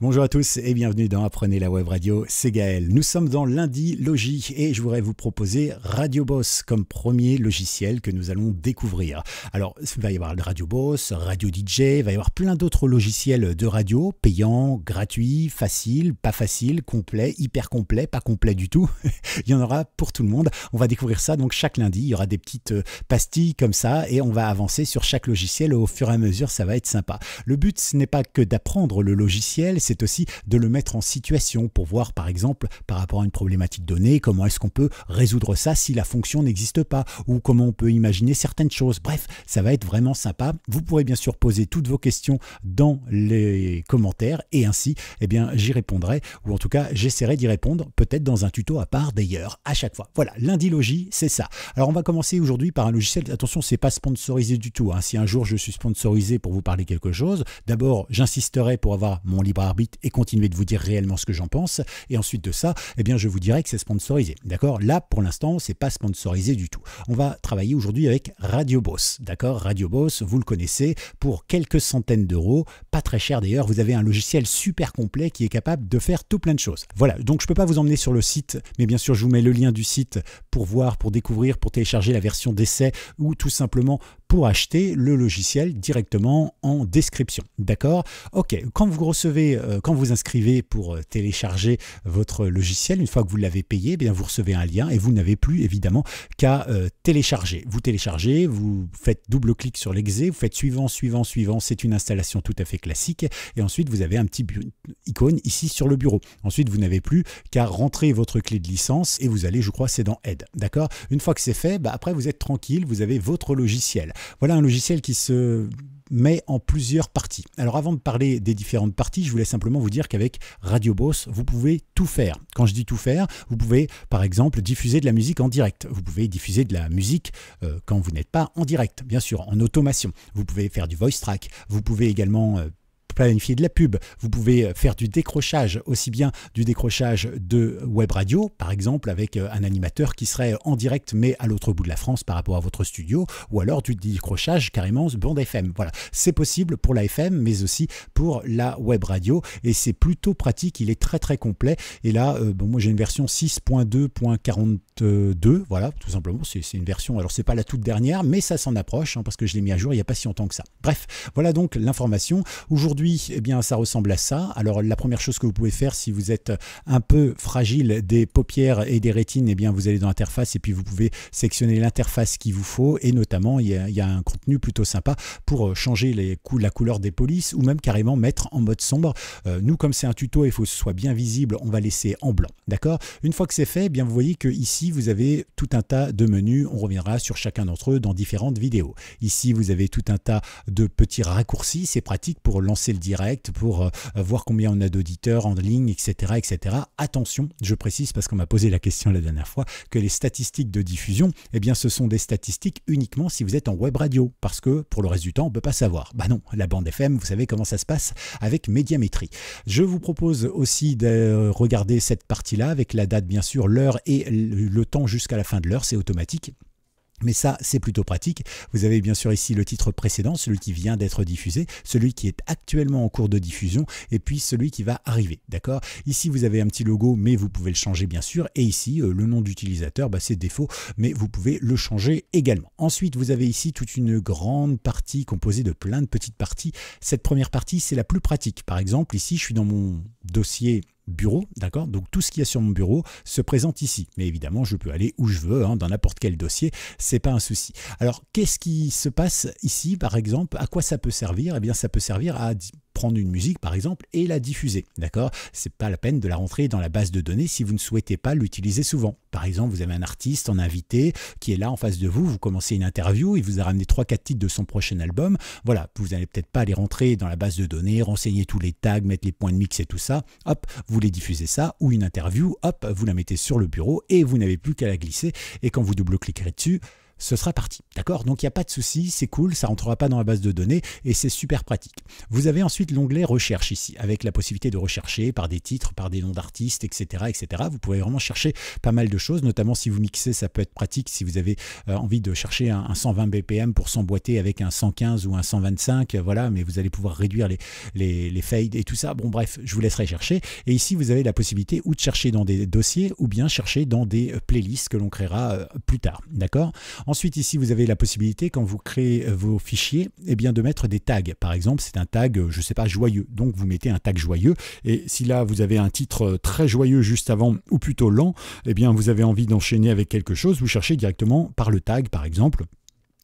Bonjour à tous et bienvenue dans Apprenez la Web Radio, c'est Gaël. Nous sommes dans lundi logis et je voudrais vous proposer Radio Boss comme premier logiciel que nous allons découvrir. Alors, il va y avoir Radio Boss, Radio DJ, il va y avoir plein d'autres logiciels de radio payants, gratuits, faciles, pas faciles, complets, hyper complets, pas complets du tout. il y en aura pour tout le monde. On va découvrir ça donc chaque lundi, il y aura des petites euh, pastilles comme ça et on va avancer sur chaque logiciel au fur et à mesure, ça va être sympa. Le but ce n'est pas que d'apprendre le logiciel, c'est aussi de le mettre en situation pour voir par exemple par rapport à une problématique donnée comment est-ce qu'on peut résoudre ça si la fonction n'existe pas ou comment on peut imaginer certaines choses. Bref, ça va être vraiment sympa. Vous pourrez bien sûr poser toutes vos questions dans les commentaires et ainsi, eh bien, j'y répondrai ou en tout cas, j'essaierai d'y répondre peut-être dans un tuto à part d'ailleurs à chaque fois. Voilà, l'indilogie, c'est ça. Alors, on va commencer aujourd'hui par un logiciel. Attention, c'est pas sponsorisé du tout. Hein. Si un jour je suis sponsorisé pour vous parler quelque chose, d'abord, j'insisterai pour avoir mon libre et continuer de vous dire réellement ce que j'en pense. Et ensuite de ça, eh bien, je vous dirai que c'est sponsorisé. D'accord Là, pour l'instant, c'est pas sponsorisé du tout. On va travailler aujourd'hui avec Radio Boss. D'accord Radio Boss, vous le connaissez, pour quelques centaines d'euros, pas très cher d'ailleurs, vous avez un logiciel super complet qui est capable de faire tout plein de choses. Voilà, donc je peux pas vous emmener sur le site, mais bien sûr, je vous mets le lien du site pour voir, pour découvrir, pour télécharger la version d'essai ou tout simplement pour acheter le logiciel directement en description. D'accord Ok, quand vous recevez, euh, quand vous inscrivez pour euh, télécharger votre logiciel, une fois que vous l'avez payé, eh bien vous recevez un lien et vous n'avez plus évidemment qu'à euh, télécharger. Vous téléchargez, vous faites double clic sur l'exe, vous faites suivant, suivant, suivant, c'est une installation tout à fait classique et ensuite vous avez un petit icône ici sur le bureau. Ensuite, vous n'avez plus qu'à rentrer votre clé de licence et vous allez, je crois, c'est dans Aide. D'accord Une fois que c'est fait, bah, après vous êtes tranquille, vous avez votre logiciel voilà un logiciel qui se met en plusieurs parties. Alors avant de parler des différentes parties, je voulais simplement vous dire qu'avec Radio Boss, vous pouvez tout faire. Quand je dis tout faire, vous pouvez par exemple diffuser de la musique en direct. Vous pouvez diffuser de la musique euh, quand vous n'êtes pas en direct, bien sûr, en automation. Vous pouvez faire du voice track. Vous pouvez également euh, planifier de la pub, vous pouvez euh, faire du décrochage, aussi bien du décrochage de web radio, par exemple avec euh, un animateur qui serait en direct mais à l'autre bout de la France par rapport à votre studio, ou alors du décrochage carrément bande FM. Voilà, c'est possible pour la FM mais aussi pour la web radio et c'est plutôt pratique, il est très très complet et là, euh, bon, moi j'ai une version 6.2.42, voilà, tout simplement, c'est une version, alors c'est pas la toute dernière mais ça s'en approche hein, parce que je l'ai mis à jour il n'y a pas si longtemps que ça. Bref, voilà donc l'information. Aujourd'hui et eh bien, ça ressemble à ça. Alors, la première chose que vous pouvez faire, si vous êtes un peu fragile des paupières et des rétines, et eh bien, vous allez dans l'interface et puis vous pouvez sectionner l'interface qu'il vous faut. Et notamment, il y, a, un contenu plutôt sympa pour euh, changer les coups la couleur des polices ou même carrément mettre en mode sombre. Euh, nous, comme c'est un tuto, il faut que ce soit bien visible, on va laisser en blanc. D'accord Une fois que c'est fait, eh bien, vous voyez que ici, vous avez tout un tas de menus. On reviendra sur chacun d'entre eux dans différentes vidéos. Ici, vous avez tout un tas de petits raccourcis. C'est pratique pour lancer direct pour euh, voir combien on a d'auditeurs en ligne, etc., etc. Attention, je précise parce qu'on m'a posé la question la dernière fois que les statistiques de diffusion, eh bien, ce sont des statistiques uniquement si vous êtes en web radio, parce que pour le reste du temps, on peut pas savoir. Bah non, la bande FM, vous savez comment ça se passe avec médiamétrie. Je vous propose aussi de regarder cette partie-là avec la date, bien sûr, l'heure et le temps jusqu'à la fin de l'heure, c'est automatique. Mais ça, c'est plutôt pratique. Vous avez bien sûr ici le titre précédent, celui qui vient d'être diffusé, celui qui est actuellement en cours de diffusion, et puis celui qui va arriver. D'accord Ici, vous avez un petit logo, mais vous pouvez le changer bien sûr. Et ici, euh, le nom d'utilisateur, bah, c'est défaut, mais vous pouvez le changer également. Ensuite, vous avez ici toute une grande partie composée de plein de petites parties. Cette première partie, c'est la plus pratique. Par exemple, ici, je suis dans mon dossier bureau, d'accord Donc tout ce qu'il y a sur mon bureau se présente ici. Mais évidemment, je peux aller où je veux, hein, dans n'importe quel dossier, c'est pas un souci. Alors qu'est-ce qui se passe ici, par exemple À quoi ça peut servir Eh bien, ça peut servir à prendre une musique par exemple et la diffuser. D'accord C'est pas la peine de la rentrer dans la base de données si vous ne souhaitez pas l'utiliser souvent. Par exemple, vous avez un artiste en invité qui est là en face de vous, vous commencez une interview, il vous a ramené 3-4 titres de son prochain album. Voilà, vous n'allez peut-être pas aller rentrer dans la base de données, renseigner tous les tags, mettre les points de mix et tout ça. Hop, vous les diffusez ça ou une interview, hop, vous la mettez sur le bureau et vous n'avez plus qu'à la glisser. Et quand vous double-cliquerez dessus, ce sera parti. D'accord Donc il n'y a pas de souci, c'est cool, ça rentrera pas dans la base de données et c'est super pratique. Vous avez ensuite l'onglet recherche ici, avec la possibilité de rechercher par des titres, par des noms d'artistes, etc., etc. Vous pouvez vraiment chercher pas mal de choses, notamment si vous mixez, ça peut être pratique si vous avez euh, envie de chercher un, 120 BPM pour s'emboîter avec un 115 ou un 125, euh, voilà, mais vous allez pouvoir réduire les, les, les fades et tout ça. Bon, bref, je vous laisserai chercher. Et ici, vous avez la possibilité ou de chercher dans des dossiers ou bien chercher dans des euh, playlists que l'on créera plus tard. D'accord Ensuite, ici, vous avez la possibilité, quand vous créez euh, vos fichiers, eh bien, de mettre des tags. Par exemple, c'est un tag, euh, je ne sais pas, joyeux. Donc, vous mettez un tag joyeux. Et si là, vous avez un titre euh, très joyeux juste avant, ou plutôt lent, eh bien, vous avez envie d'enchaîner avec quelque chose, vous cherchez directement par le tag, par exemple.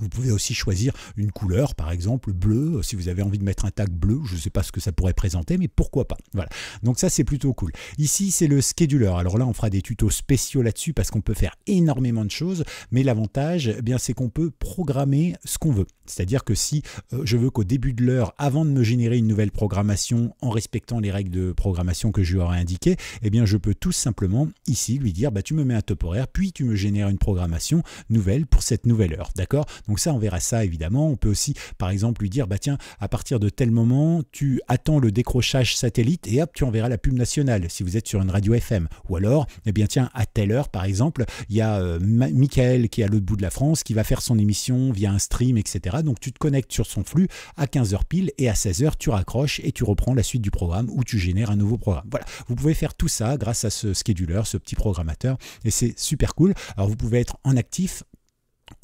Vous pouvez aussi choisir une couleur, par exemple bleu, si vous avez envie de mettre un tag bleu, je ne sais pas ce que ça pourrait présenter, mais pourquoi pas. Voilà, donc ça c'est plutôt cool. Ici c'est le scheduler, alors là on fera des tutos spéciaux là-dessus parce qu'on peut faire énormément de choses, mais l'avantage eh bien c'est qu'on peut programmer ce qu'on veut. C'est-à-dire que si euh, je veux qu'au début de l'heure, avant de me générer une nouvelle programmation en respectant les règles de programmation que je lui aurais indiquées, eh bien je peux tout simplement ici lui dire bah, tu me mets un top horaire, puis tu me génères une programmation nouvelle pour cette nouvelle heure. D'accord donc ça, on verra ça évidemment. On peut aussi, par exemple, lui dire, bah tiens, à partir de tel moment, tu attends le décrochage satellite et hop, tu enverras la pub nationale si vous êtes sur une radio FM. Ou alors, eh bien tiens, à telle heure, par exemple, il y a euh, Michael qui est à l'autre bout de la France qui va faire son émission via un stream, etc. Donc tu te connectes sur son flux à 15h pile et à 16h, tu raccroches et tu reprends la suite du programme ou tu génères un nouveau programme. Voilà, vous pouvez faire tout ça grâce à ce scheduler, ce petit programmateur et c'est super cool. Alors vous pouvez être en actif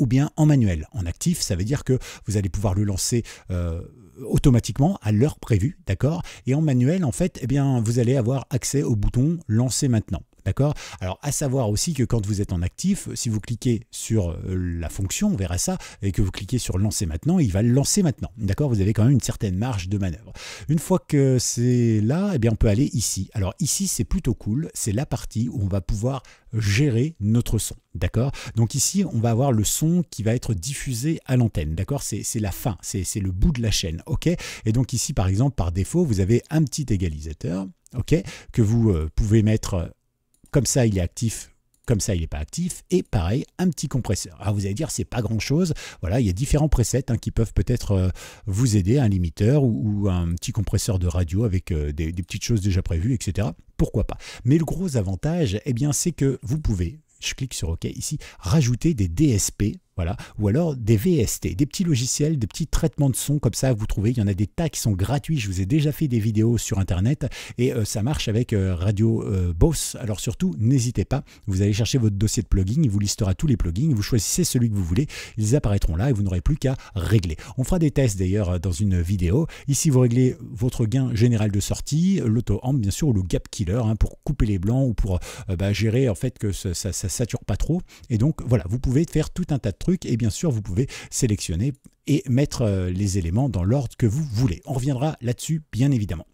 ou bien en manuel. En actif, ça veut dire que vous allez pouvoir le lancer euh, automatiquement à l'heure prévue, d'accord Et en manuel, en fait, eh bien, vous allez avoir accès au bouton lancer maintenant. D'accord Alors, à savoir aussi que quand vous êtes en actif, si vous cliquez sur euh, la fonction, on verra ça, et que vous cliquez sur lancer maintenant, il va lancer maintenant. D'accord Vous avez quand même une certaine marge de manœuvre. Une fois que c'est là, eh bien, on peut aller ici. Alors, ici, c'est plutôt cool. C'est la partie où on va pouvoir gérer notre son. D'accord Donc ici, on va avoir le son qui va être diffusé à l'antenne. D'accord C'est la fin, c'est le bout de la chaîne. OK Et donc ici, par exemple, par défaut, vous avez un petit égalisateur. OK Que vous euh, pouvez mettre comme ça, il est actif comme ça il n'est pas actif et pareil un petit compresseur ah, vous allez dire c'est pas grand chose voilà il y a différents presets hein, qui peuvent peut-être euh, vous aider un limiteur ou, un petit compresseur de radio avec euh, des, petites choses déjà prévues etc pourquoi pas mais le gros avantage eh bien c'est que vous pouvez je clique sur OK ici rajouter des DSP voilà. Ou alors des VST, des petits logiciels, des petits traitements de son comme ça, vous trouvez, il y en a des tas qui sont gratuits, je vous ai déjà fait des vidéos sur Internet et euh, ça marche avec euh, Radio euh, Boss. Alors surtout, n'hésitez pas, vous allez chercher votre dossier de plugin, il vous listera tous les plugins, vous choisissez celui que vous voulez, ils apparaîtront là et vous n'aurez plus qu'à régler. On fera des tests d'ailleurs dans une vidéo. Ici, vous réglez votre gain général de sortie, l'auto-amp bien sûr, ou le gap killer hein, pour couper les blancs ou pour bah, gérer en fait que ça ne sature pas trop. Et donc voilà, vous pouvez faire tout un tas de et bien sûr, vous pouvez sélectionner et mettre euh, les éléments dans l'ordre que vous voulez. On reviendra là-dessus, bien évidemment.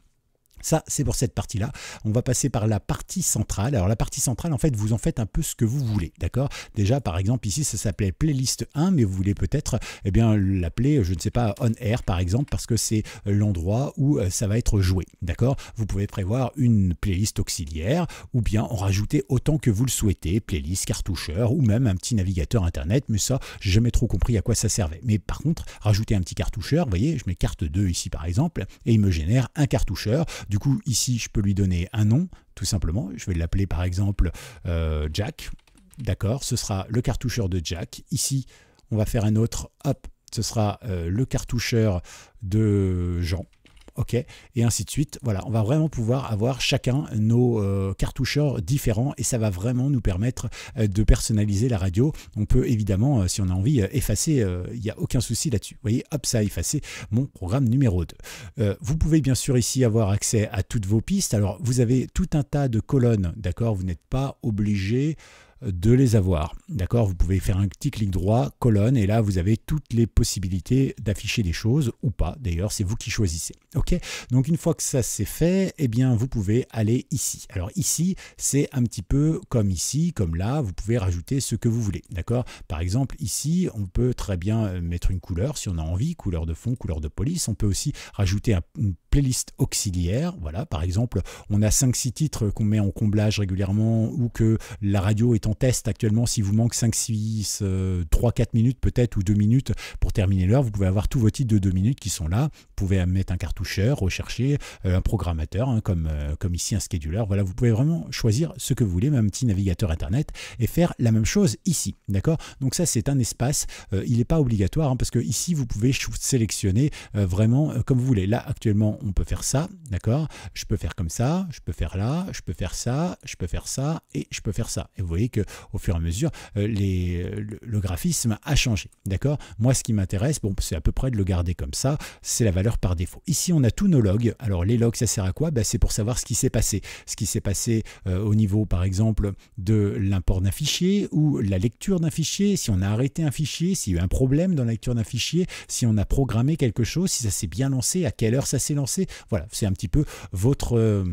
Ça, c'est pour cette partie-là. On va passer par la partie centrale. Alors, la partie centrale, en fait, vous en faites un peu ce que vous voulez, d'accord Déjà, par exemple, ici, ça s'appelait Playlist 1, mais vous voulez peut-être eh bien l'appeler, je ne sais pas, On Air, par exemple, parce que c'est l'endroit où euh, ça va être joué, d'accord Vous pouvez prévoir une playlist auxiliaire, ou bien en rajouter autant que vous le souhaitez, playlist, cartoucheur, ou même un petit navigateur Internet, mais ça, j'ai jamais trop compris à quoi ça servait. Mais par contre, rajouter un petit cartoucheur, vous voyez, je mets carte 2 ici, par exemple, et il me génère un cartoucheur. Du coup, ici, je peux lui donner un nom, tout simplement. Je vais l'appeler par exemple euh, Jack. D'accord, ce sera le cartoucheur de Jack. Ici, on va faire un autre, hop, ce sera euh, le cartoucheur de Jean ok, et ainsi de suite. Voilà, on va vraiment pouvoir avoir chacun nos euh, cartoucheurs différents et ça va vraiment nous permettre euh, de personnaliser la radio. On peut évidemment, euh, si on a envie, effacer, il n'y a aucun souci là-dessus. Vous voyez, hop, ça a effacé mon programme numéro 2. vous pouvez bien sûr ici avoir accès à toutes vos pistes. Alors, vous avez tout un tas de colonnes, d'accord Vous n'êtes pas obligé de les avoir. D'accord Vous pouvez faire un petit clic droit, colonne, et là vous avez toutes les possibilités d'afficher des choses ou pas. D'ailleurs, c'est vous qui choisissez. Ok, donc une fois que ça c'est fait, eh bien vous pouvez aller ici. Alors ici, c'est un petit peu comme ici, comme là, vous pouvez rajouter ce que vous voulez, d'accord Par exemple, ici, on peut très bien euh, mettre une couleur si on a envie, couleur de fond, couleur de police. On peut aussi rajouter un, une playlist auxiliaire, voilà, par exemple, on a 5-6 titres qu'on met en comblage régulièrement ou que la radio est en test actuellement, si vous manque 5-6, 3-4 euh, minutes peut-être ou 2 minutes pour terminer l'heure, vous pouvez avoir tous vos titres de 2 minutes qui sont là, vous pouvez mettre un carton rechercher euh, un programmateur, hein, comme, euh, comme ici un scheduler. Voilà, vous pouvez vraiment choisir ce que vous voulez, même un petit navigateur Internet, et faire la même chose ici. D'accord Donc ça, c'est un espace. Euh, il n'est pas obligatoire, hein, parce que ici, vous pouvez sélectionner vraiment comme vous voulez. Là, actuellement, on peut faire ça. D'accord Je peux faire comme ça, je peux faire là, je peux faire ça, je peux faire ça, et je peux faire ça. Et vous voyez que au fur et à mesure, les, le graphisme a changé. D'accord Moi, ce qui m'intéresse, bon, c'est à peu près de le garder comme ça. C'est la valeur par défaut. Ici, on a tous nos logs. Alors, les logs, ça sert à quoi bah, C'est pour savoir ce qui s'est passé. Ce qui s'est passé euh, au niveau, par exemple, de l'import d'un fichier ou la lecture d'un fichier, si on a arrêté un fichier, s'il y a eu un problème dans la lecture d'un fichier, si on a programmé quelque chose, si ça s'est bien lancé, à quelle heure ça s'est lancé. Voilà, c'est un petit peu votre... Euh,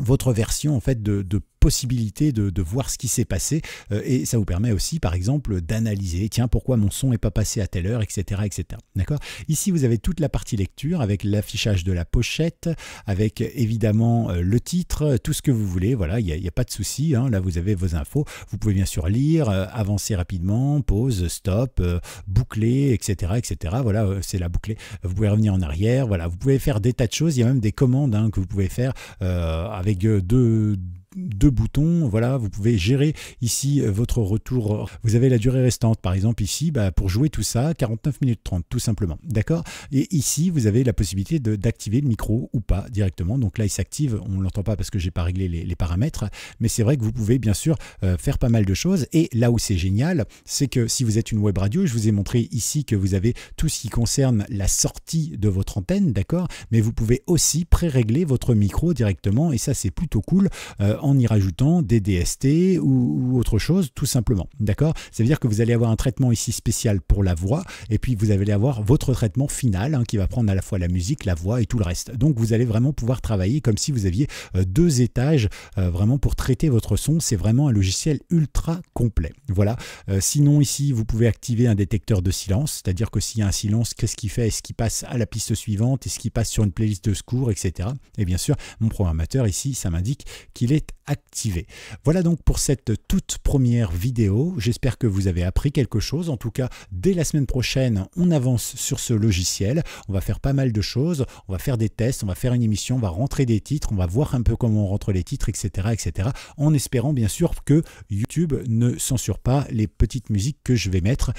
votre version en fait de possibilité de, voir ce qui s'est passé euh, et ça vous permet aussi par exemple d'analyser tiens pourquoi mon son n'est pas passé à telle heure etc etc d'accord ici vous avez toute la partie lecture avec l'affichage de la pochette avec évidemment euh, le titre tout ce que vous voulez voilà il n'y a, pas de souci hein. là vous avez vos infos vous pouvez bien sûr lire euh, avancer rapidement pause stop boucler etc etc voilà c'est la bouclée vous pouvez revenir en arrière voilà vous pouvez faire des tas de choses il y a même des commandes hein, que vous pouvez faire avec deux deux boutons. Voilà, vous pouvez gérer ici euh, votre retour. Vous avez la durée restante, par exemple ici, bah, pour jouer tout ça, 49 minutes 30, tout simplement. D'accord Et ici, vous avez la possibilité d'activer le micro ou pas directement. Donc là, il s'active. On ne l'entend pas parce que j'ai pas réglé les, paramètres, mais c'est vrai que vous pouvez bien sûr euh, faire pas mal de choses. Et là où c'est génial, c'est que si vous êtes une web radio, je vous ai montré ici que vous avez tout ce qui concerne la sortie de votre antenne, d'accord Mais vous pouvez aussi pré-régler votre micro directement et ça c'est plutôt cool. Euh, en y rajoutant des DST ou, autre chose, tout simplement. D'accord Ça veut dire que vous allez avoir un traitement ici spécial pour la voix, et puis vous allez avoir votre traitement final hein, qui va prendre à la fois la musique, la voix et tout le reste. Donc vous allez vraiment pouvoir travailler comme si vous aviez euh, deux étages euh, vraiment pour traiter votre son. C'est vraiment un logiciel ultra complet. Voilà. Euh, sinon, ici, vous pouvez activer un détecteur de silence, c'est-à-dire que s'il y a un silence, qu'est-ce qu'il fait Est-ce qu'il passe à la piste suivante Est-ce qu'il passe sur une playlist de secours, etc. Et bien sûr, mon programmateur ici, ça m'indique qu'il est activé. Voilà donc pour cette toute première vidéo. J'espère que vous avez appris quelque chose. En tout cas, dès la semaine prochaine, on avance sur ce logiciel. On va faire pas mal de choses. On va faire des tests, on va faire une émission, on va rentrer des titres, on va voir un peu comment on rentre les titres, etc. etc. en espérant bien sûr que YouTube ne censure pas les petites musiques que je vais mettre.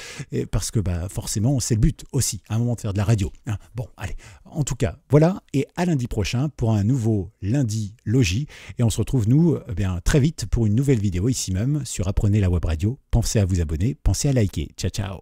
Parce que bah, forcément, c'est le but aussi, à un moment de faire de la radio. Hein. bon, allez. En tout cas, voilà. Et à lundi prochain pour un nouveau lundi logis. Et on se retrouve nous eh bien, très vite pour une nouvelle vidéo ici même sur Apprenez la Web Radio. Pensez à vous abonner, pensez à liker. Ciao ciao